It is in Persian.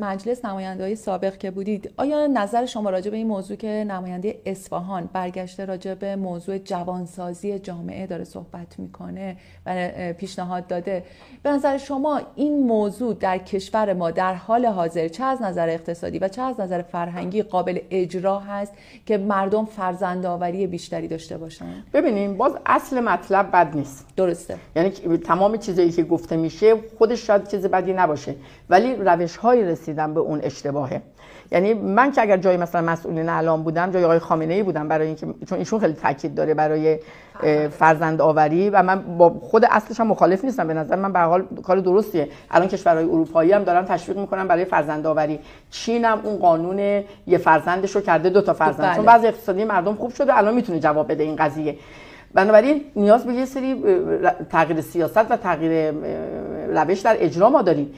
مجلس نماینده های سابق که بودید آیا نظر شما راجع به این موضوع که نماینده اصفهان برگشته راجع به موضوع جوانسازی جامعه داره صحبت میکنه و پیشنهاد داده به نظر شما این موضوع در کشور ما در حال حاضر چه از نظر اقتصادی و چه از نظر فرهنگی قابل اجرا هست که مردم آوری بیشتری داشته باشن ببینیم باز اصل مطلب بد نیست درسته یعنی تمام چیزایی که گفته میشه خودش شاید چیز بدی نباشه ولی روش هایی رسیدم به اون اشتباهه یعنی من که اگر جای مثلا مسئولین الان بودم جای آقای خامنه ای بودم برای اینکه چون ایشون خیلی تاکید داره برای فرزند آوری و من با خود اصلش هم مخالف نیستم به نظر من به حال کار درستیه الان کشورهای اروپایی هم دارن تشویق میکنن برای فرزند آوری چین هم اون قانون یه فرزندش رو کرده دو تا فرزند بله. چون بعضی اقتصادی مردم خوب شده الان میتونه جواب بده این قضیه بنابراین نیاز به یه سری تغییر سیاست و تغییر روش در اجرا ما داریم